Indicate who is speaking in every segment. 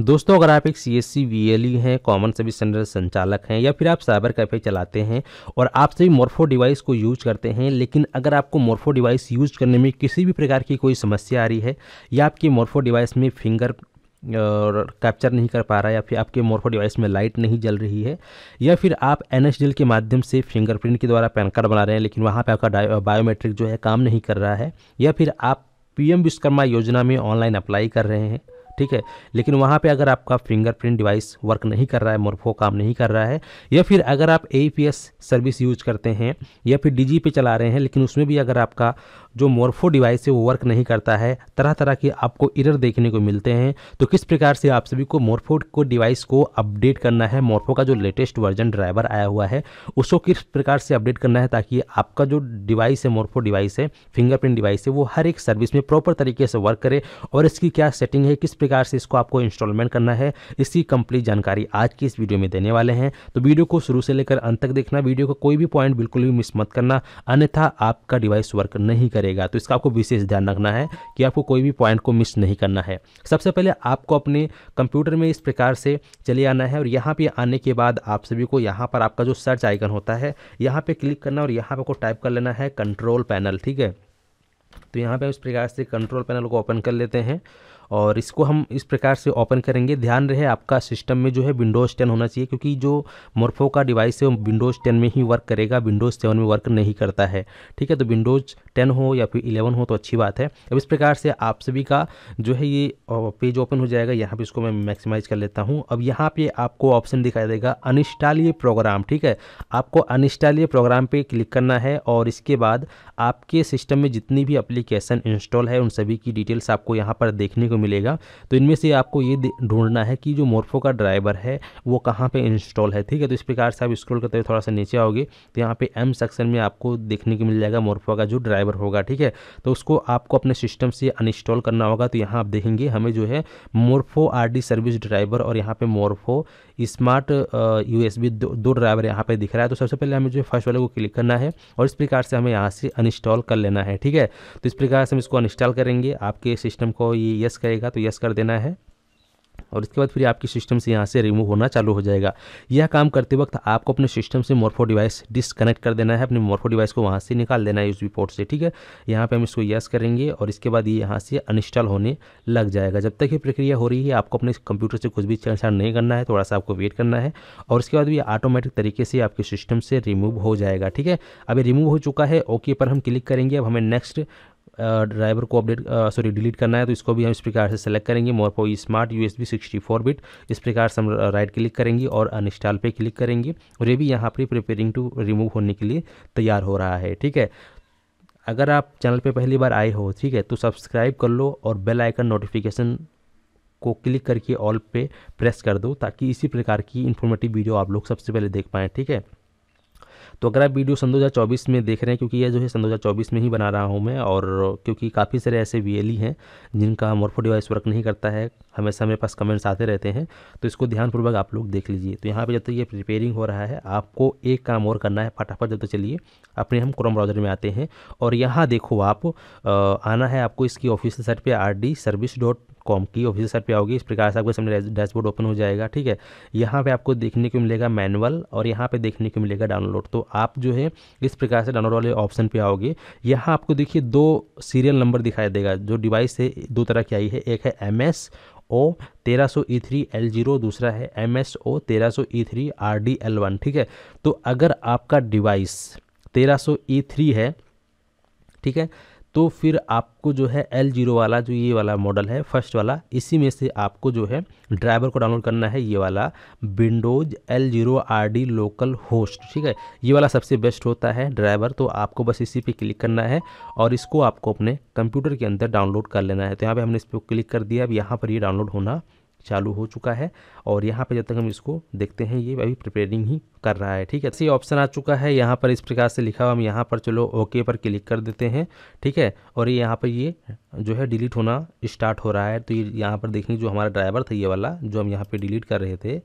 Speaker 1: दोस्तों अगर आप एक C S C V L E हैं कॉमन सर्विस सेंटर संचालक हैं या फिर आप साइबर कैफे चलाते हैं और आप सभी मोर्फो डिवाइस को यूज करते हैं लेकिन अगर आपको मोर्फो डिवाइस यूज करने में किसी भी प्रकार की कोई समस्या आ रही है या आपकी मोर्फो डिवाइस में फिंगर और कैप्चर नहीं कर पा रहा है या फिर आपके मोर्फो डिवाइस में लाइट नहीं जल रही है या फिर आप एन के माध्यम से फिंगरप्रिंट के द्वारा पैन कार्ड बना रहे हैं लेकिन वहाँ पर आपका बायोमेट्रिक जो है काम नहीं कर रहा है या फिर आप पीएम विश्वकर्मा योजना में ऑनलाइन अप्लाई कर रहे हैं ठीक है लेकिन वहाँ पे अगर आपका फिंगरप्रिंट डिवाइस वर्क नहीं कर रहा है मोरफो काम नहीं कर रहा है या फिर अगर आप ए सर्विस यूज करते हैं या फिर डी पे चला रहे हैं लेकिन उसमें भी अगर आपका जो मोर्फो डिवाइस है वो वर्क नहीं करता है तरह तरह के आपको इरर देखने को मिलते हैं तो किस प्रकार से आप सभी को मोर्फो को डिवाइस को अपडेट करना है मोर्फो का जो लेटेस्ट वर्जन ड्राइवर आया हुआ है उसको किस प्रकार से अपडेट करना है ताकि आपका जो डिवाइस है मोर्फो डिवाइस है फिंगरप्रिंट डिवाइस है वो हर एक सर्विस में प्रॉपर तरीके से वर्क करे और इसकी क्या सेटिंग है किस प्रकार से इसको आपको इंस्टॉलमेंट करना है इसकी कंप्लीट जानकारी आज की इस वीडियो में देने वाले हैं तो वीडियो को शुरू से लेकर अंत तक देखना वीडियो का कोई भी पॉइंट बिल्कुल भी मिस मत करना अन्यथा आपका डिवाइस वर्क नहीं करेगा करेगा तो इसका आपको विशेष ध्यान रखना है कि आपको कोई भी पॉइंट को मिस नहीं करना है सबसे पहले आपको अपने कंप्यूटर में इस प्रकार से चले आना है और यहाँ पर आने के बाद आप सभी को यहाँ पर आपका जो सर्च आइकन होता है यहाँ पर क्लिक करना और यहाँ पर आपको टाइप कर लेना है कंट्रोल पैनल ठीक है तो यहाँ पे इस प्रकार से कंट्रोल पैनल को ओपन कर लेते हैं और इसको हम इस प्रकार से ओपन करेंगे ध्यान रहे आपका सिस्टम में जो है विंडोज़ टेन होना चाहिए क्योंकि जो मोरफो का डिवाइस है वो विंडोज़ टेन में ही वर्क करेगा विंडोज़ सेवन में वर्क नहीं करता है ठीक है तो विंडोज़ टेन हो या फिर इलेवन हो तो अच्छी बात है अब इस प्रकार से आप सभी का जो है ये पेज ओपन हो जाएगा यहाँ पर इसको मैं मैक्सिमाइज कर लेता हूँ अब यहाँ पर आपको ऑप्शन दिखाई देगा अनस्टॉल प्रोग्राम ठीक है आपको अनस्टॉल प्रोग्राम पर क्लिक करना है और इसके बाद आपके सिस्टम में जितनी भी अप्लीकेशन इंस्टॉल है उन सभी की डिटेल्स आपको यहाँ पर देखने को मिलेगा तो इनमें से आपको ये ढूंढना है कि जो मोर्फो का ड्राइवर है वो कहाँ पे इंस्टॉल है ठीक है तो इस प्रकार से आप स्क्रॉल करते हुए थोड़ा सा नीचे आओगे तो यहाँ पे एम सेक्शन में आपको देखने को मिल जाएगा मोर्फो का जो ड्राइवर होगा ठीक है तो उसको आपको अपने सिस्टम से अनइंस्टॉल करना होगा तो यहाँ आप देखेंगे हमें जो है मोर्फो आर सर्विस ड्राइवर और यहाँ पर Morpho smart U S B दो, ड्राइवर यहाँ पर दिख रहा है तो सबसे पहले हमें जो है फर्स्ट वाले को क्लिक करना है और इस प्रकार से हमें यहाँ से अनइंस्टॉल कर लेना है ठीक है तो इस प्रकार से हम इसको अनइंस्टॉल करेंगे आपके सिस्टम को ये यस कहेगा तो यस कर देना है और इसके बाद फिर आपके सिस्टम से यहाँ से रिमूव होना चालू हो जाएगा यह काम करते वक्त आपको अपने सिस्टम से मोरफो डिवाइस डिसकनेक्ट कर देना है अपने मोरफो डिवाइस को वहाँ से निकाल देना है यूएसबी पोर्ट से ठीक है यहाँ पे हम इसको यस करेंगे और इसके बाद ये यह यहाँ से अनइंस्टॉल होने लग जाएगा जब तक ये प्रक्रिया हो रही है आपको अपने कंप्यूटर से कुछ भी छेड़छाड़ नहीं करना है थोड़ा सा आपको वेट करना है और उसके बाद ये ऑटोमेटिक तरीके से आपके सिस्टम से रिमूव हो जाएगा ठीक है अभी रिमूव हो चुका है ओके पर हम क्लिक करेंगे अब हमें नेक्स्ट ड्राइवर को अपडेट सॉरी डिलीट करना है तो इसको भी हम इस प्रकार से सेलेक्ट करेंगे Morpho smart U S B sixty four bit इस प्रकार से हम राइट क्लिक करेंगे और अनस्टॉल पे क्लिक करेंगे और ये भी यहाँ पर प्रिपेयरिंग टू रिमूव होने के लिए तैयार हो रहा है ठीक है अगर आप चैनल पे पहली बार आए हो ठीक है तो सब्सक्राइब कर लो और बेल आइकन नोटिफिकेशन को क्लिक करके ऑल पे प्रेस कर दो ताकि इसी प्रकार की इन्फॉर्मेटिव वीडियो आप लोग सबसे पहले देख पाएँ ठीक है तो अगर आप वीडियो सन दो में देख रहे हैं क्योंकि यह जो है सन दो में ही बना रहा हूँ मैं और क्योंकि काफ़ी सारे ऐसे वी e हैं जिनका मोरफो डिवाइस वर्क नहीं करता है हमेशा मेरे पास कमेंट्स आते रहते हैं तो इसको ध्यानपूर्वक आप लोग देख लीजिए तो यहाँ पर जब तक ये रिपेयरिंग हो रहा है आपको एक काम और करना है फटाफट जब तक चलिए अपने हम क्रोम ब्राउज़र में आते हैं और यहाँ देखो आप आना है आपको इसकी ऑफिशियल साइट पर R D service dot com की ऑफिसर साइड पे आओगे इस प्रकार से आपके सामने डैशबोर्ड ओपन हो जाएगा ठीक है यहाँ पे आपको देखने को मिलेगा मैनुअल और यहाँ पे देखने को मिलेगा डाउनलोड तो आप जो है इस प्रकार से डाउनलोड वाले ऑप्शन पे आओगे यहाँ आपको देखिए दो सीरियल नंबर दिखाई देगा जो डिवाइस है दो तरह की आई है एक है एम ओ तेरह सौ ई थ्री एल जीरो दूसरा है एम एस ओ तेरह सौ E three R D L one ठीक है तो अगर आपका डिवाइस तेरह सौ ई e थ्री है ठीक है तो फिर आपको जो है एल जीरो वाला जो ये वाला मॉडल है फर्स्ट वाला इसी में से आपको जो है ड्राइवर को डाउनलोड करना है ये वाला Windows L zero R D local host ठीक है ये वाला सबसे बेस्ट होता है ड्राइवर तो आपको बस इसी पे क्लिक करना है और इसको आपको अपने कंप्यूटर के अंदर डाउनलोड कर लेना है तो यहाँ पर हमने इस पर क्लिक कर दिया अब यहाँ पर ये डाउनलोड होना चालू हो चुका है और यहाँ पे जब तक हम इसको देखते हैं ये अभी प्रिपेयरिंग ही कर रहा है ठीक है सी तो ऑप्शन आ चुका है यहाँ पर इस प्रकार से लिखा हुआ हम यहाँ पर चलो ओके पर क्लिक कर देते हैं ठीक है और ये यहाँ पर ये जो है डिलीट होना स्टार्ट हो रहा है तो ये यहाँ पर देखेंगे जो हमारा ड्राइवर था ये वाला जो हम यहाँ पर डिलीट कर रहे थे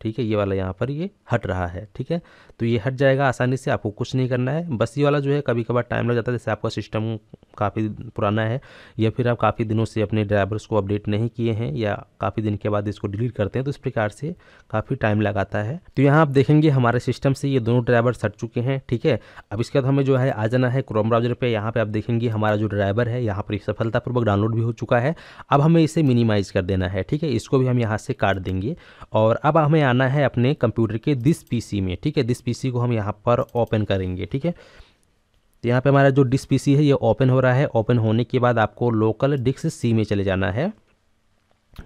Speaker 1: ठीक है ये वाला यहाँ पर ये हट रहा है ठीक है तो ये हट जाएगा आसानी से आपको कुछ नहीं करना है बस ये वाला जो है कभी कभार टाइम लग जाता है जैसे आपका सिस्टम काफ़ी पुराना है या फिर आप काफ़ी दिनों से अपने ड्राइवर्स को अपडेट नहीं किए हैं या काफ़ी दिन के बाद इसको डिलीट करते हैं तो इस प्रकार से काफ़ी टाइम लगाता है तो यहाँ आप देखेंगे हमारे सिस्टम से ये दोनों ड्राइवर्स हट चुके हैं ठीक है अब इसके बाद हमें जो है आ जाना है क्रोम ब्राउजर पर यहाँ पर आप देखेंगे हमारा जो ड्राइवर है यहाँ पर सफलतापूर्वक डाउनलोड भी हो चुका है अब हमें इसे मिनिमाइज़ कर देना है ठीक है इसको भी हम यहाँ से काट देंगे और अब हमें आना है अपने कंप्यूटर के दिस पीसी में ठीक है दिस पीसी को हम यहाँ पर ओपन करेंगे ठीक है तो यहाँ पे हमारा जो डिस पीसी है ये ओपन हो रहा है ओपन होने के बाद आपको लोकल डिक्स सी में चले जाना है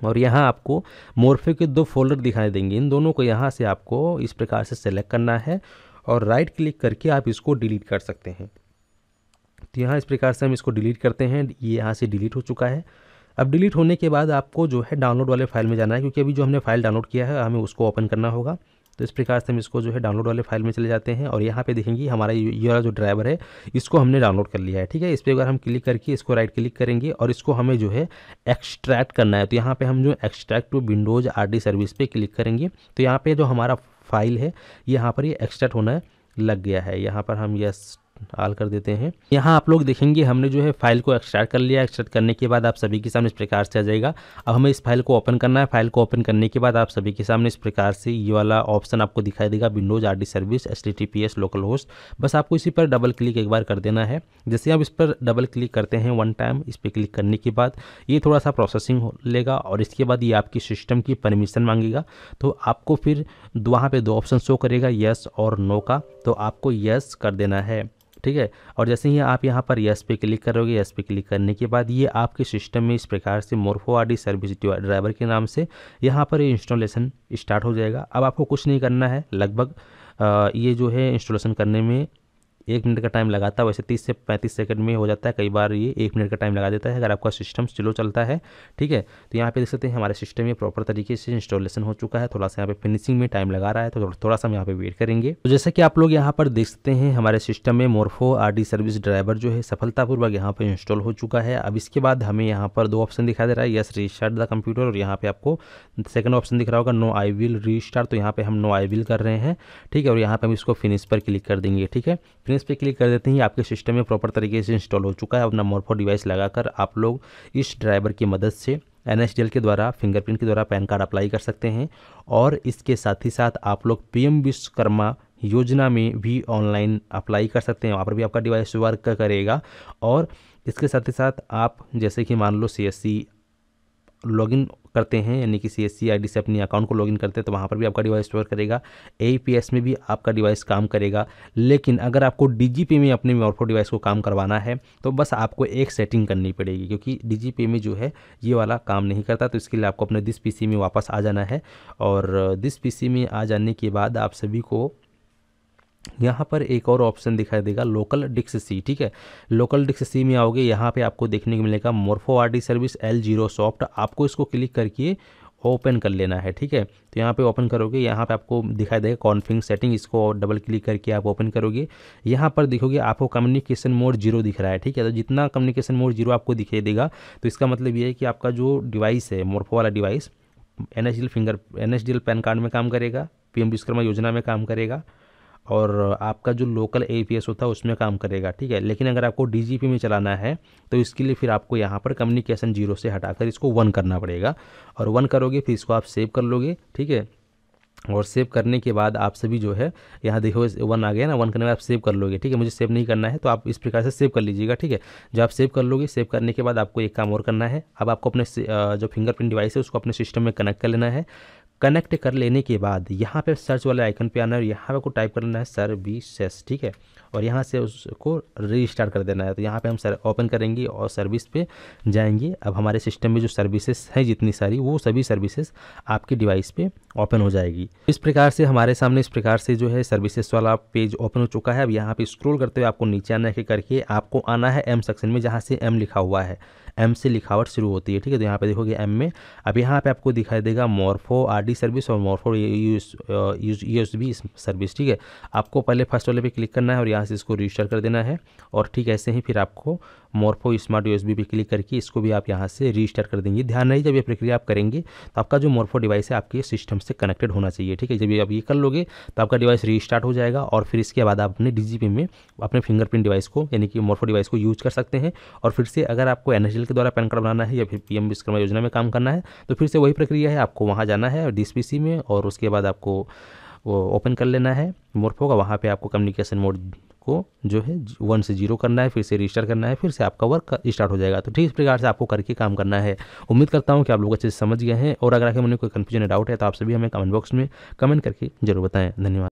Speaker 1: और यहाँ आपको मोरफे के दो फोल्डर दिखाई देंगे इन दोनों को यहाँ से आपको इस प्रकार से सेलेक्ट करना है और राइट क्लिक करके आप इसको डिलीट कर सकते हैं तो यहाँ इस प्रकार से हम इसको डिलीट करते हैं ये यहाँ से डिलीट हो चुका है अब डिलीट होने के बाद आपको जो है डाउनलोड वाले फाइल में जाना है क्योंकि अभी जो हमने फाइल डाउनलोड किया है हमें उसको ओपन करना होगा तो इस प्रकार से हम इसको जो है डाउनलोड वाले फाइल में चले जाते हैं और यहाँ पे देखेंगे हमारा ये वाला जो ड्राइवर है इसको हमने डाउनलोड कर लिया है ठीक है इस पर अगर हम क्लिक करके इसको राइट क्लिक करेंगे और इसको हमें जो है एक्सट्रैक्ट करना है तो यहाँ पे हम जो extract to Windows R service पे क्लिक करेंगे तो यहाँ पर जो हमारा फाइल है यहाँ पर ये एक्सट्रैक्ट होना लग गया है यहाँ पर हम यस ऑल कर देते हैं यहाँ आप लोग देखेंगे हमने जो है फाइल को एक्सट्रैक्ट कर लिया एक्सट्रैक्ट करने के बाद आप सभी के सामने इस प्रकार से आ जाएगा अब हमें इस फाइल को ओपन करना है फाइल को ओपन करने के बाद आप सभी के सामने इस प्रकार से ये वाला ऑप्शन आपको दिखाई देगा Windows R service S T local host बस आपको इसी पर डबल क्लिक एक बार कर देना है जैसे आप इस पर डबल क्लिक करते हैं वन टाइम इस पर क्लिक करने के बाद ये थोड़ा सा प्रोसेसिंग लेगा और इसके बाद ये आपकी सिस्टम की परमिशन मांगेगा तो आपको फिर वहाँ पर दो ऑप्शन शो करेगा येस और नो का तो आपको येस कर देना है ठीक है और जैसे ही आप यहाँ पर यस पे क्लिक करोगे यस पे क्लिक करने के बाद ये आपके सिस्टम में इस प्रकार से मोरफो आर सर्विस ड्राइवर के नाम से यहाँ पर इंस्टॉलेशन स्टार्ट हो जाएगा अब आपको कुछ नहीं करना है लगभग ये जो है इंस्टॉलेशन करने में एक मिनट का टाइम लगाता है वैसे तीस से पैंतीस सेकंड में हो जाता है कई बार ये एक मिनट का टाइम लगा देता है अगर आपका सिस्टम स्लो चलता है ठीक है तो यहाँ पे देख सकते हैं हमारे सिस्टम ये प्रॉपर तरीके से इंस्टॉलेशन हो चुका है थोड़ा सा यहाँ पे फिनिशिंग में टाइम लगा रहा है तो थोड़ा सा हम यहाँ पे वेट करेंगे तो जैसे कि आप लोग यहाँ पर देख सकते हैं हमारे सिस्टम में मोर्फो आर सर्विस ड्राइवर जो है सफलतापूर्वक यहाँ पर इंस्टॉल हो चुका है अब इसके बाद हमें यहाँ पर दो ऑप्शन दिखा दे रहा है यस रिस्टार्ट द कंप्यूटर और यहाँ पे आपको सेकंड ऑप्शन दिख रहा होगा नो आई विल रिस्टार्ट तो यहाँ पे हम नो आई विल कर रहे हैं ठीक है और यहाँ पे हम इसको फिनिश पर क्लिक कर देंगे ठीक है फिनिश इस पर क्लिक कर देते ही आपके सिस्टम में प्रॉपर तरीके से इंस्टॉल हो चुका है अपना मोरफो डिवाइस लगाकर आप लोग इस ड्राइवर की मदद से एन के द्वारा फिंगरप्रिंट के द्वारा पैन कार्ड अप्लाई कर सकते हैं और इसके साथ ही साथ आप लोग एम विश्वकर्मा योजना में भी ऑनलाइन अप्लाई कर सकते हैं वहाँ पर भी आपका डिवाइस वर्क करेगा और इसके साथ ही साथ आप जैसे कि मान लो सी लॉगिन करते हैं यानी कि सी एस सी आई डी से अपने अकाउंट को लॉगिन करते हैं तो वहाँ पर भी आपका डिवाइस स्टोर करेगा ए पी एस में भी आपका डिवाइस काम करेगा लेकिन अगर आपको डी जी पे में अपने मॉर्फो डिवाइस को काम करवाना है तो बस आपको एक सेटिंग करनी पड़ेगी क्योंकि डी जी पे में जो है ये वाला काम नहीं करता तो इसके लिए आपको अपने दिस पी सी में वापस आ जाना है और दिस पी सी में आ जाने के बाद आप सभी को यहाँ पर एक और ऑप्शन दिखाई देगा लोकल डिक्स सी ठीक है लोकल डिक्स सी में आओगे यहाँ पे आपको देखने को मिलेगा Morpho R D service L zero soft आपको इसको क्लिक करके ओपन कर लेना है ठीक है तो यहाँ पे ओपन करोगे यहाँ पे आपको दिखाई देगा कॉन्फिंग सेटिंग इसको डबल क्लिक करके आप ओपन करोगे यहाँ पर देखोगे आपको कम्युनिकेशन मोड जीरो दिख रहा है ठीक है तो जितना कम्युनिकेशन मोड जीरो आपको दिखाई देगा तो इसका मतलब ये है कि आपका जो डिवाइस है मोर्फो वाला device and finger and PAN card में काम करेगा पी विश्वकर्मा योजना में काम करेगा और आपका जो लोकल ए होता है उसमें काम करेगा ठीक है लेकिन अगर आपको डी में चलाना है तो इसके लिए फिर आपको यहाँ पर कम्युनिकेशन जीरो से हटाकर इसको वन करना पड़ेगा और वन करोगे फिर इसको आप सेव कर लोगे ठीक है और सेव करने के बाद आप सभी जो है यहाँ देखो वन आ गया ना वन करने बाद आप सेव कर लोगे ठीक है मुझे सेव नहीं करना है तो आप इस प्रकार से सेव कर लीजिएगा ठीक है जब आप सेव कर लोगे सेव करने के बाद आपको एक काम और करना है अब आपको अपने जो फिंगरप्रिंट डिवाइस है उसको अपने सिस्टम में कनेक्ट कर लेना है कनेक्ट कर लेने के बाद यहाँ पे सर्च वाले आइकन पे आना है और यहाँ पे को टाइप करना है सर्विसेस ठीक है और यहाँ से उसको रीस्टार्ट कर देना है तो यहाँ पे हम सर ओपन करेंगे और सर्विस पे जाएंगे अब हमारे सिस्टम में जो सर्विसेज हैं जितनी सारी वो सभी सर्विसेज आपके डिवाइस पे ओपन हो जाएगी इस प्रकार से हमारे सामने इस प्रकार से जो है सर्विसेज वाला पेज ओपन हो चुका है अब यहाँ पर स्क्रोल करते हुए आपको नीचे आना है करके आपको आना है एम सेक्शन में जहाँ से एम लिखा हुआ है एम से लिखावट शुरू होती है ठीक है तो यहाँ पे देखोगे एम में अब यहाँ पे आपको दिखाई देगा मोर्फो आरडी सर्विस और एस बी सर्विस ठीक है आपको पहले फर्स्ट वाले पे क्लिक करना है और यहाँ से इसको रजिस्टर कर देना है और ठीक ऐसे ही फिर आपको मोरफो स्मार्ट यूएसबी पे क्लिक करके इसको भी आप यहाँ से रजिस्टर कर देंगे ध्यान रहे जब ये प्रक्रिया आप करेंगे तो आपका जो मोरफो डिवाइस है आपके सिस्टम से कनेक्टेड होना चाहिए ठीक है जब आप ये कर लोगे तो आपका डिवाइस रिस्टार्ट हो जाएगा और फिर इसके बाद आप अपने डी में अपने फिंगरप्रिंट डिवाइस को यानी कि मोरफो डिवाइस को यूज कर सकते हैं और फिर से अगर आपको एन के द्वारा पैन कार्ड बनाना है या फिर पी एम योजना में काम करना है तो फिर से वही प्रक्रिया है आपको वहाँ जाना है डी में और उसके बाद आपको वो ओपन कर लेना है मोरफो का वहाँ पे आपको कम्युनिकेशन मोड आपको जो है वन से जीरो करना है फिर से रजिस्टर करना है फिर से आपका वर्क स्टार्ट हो जाएगा तो ठीक इस प्रकार से आपको करके काम करना है उम्मीद करता हूँ कि आप लोग अच्छे से समझ गए हैं और अगर आपके मन में कोई कन्फ्यूजन डाउट है तो आप सभी हमें कमेंट बॉक्स में कमेंट करके जरूर बताएं धन्यवाद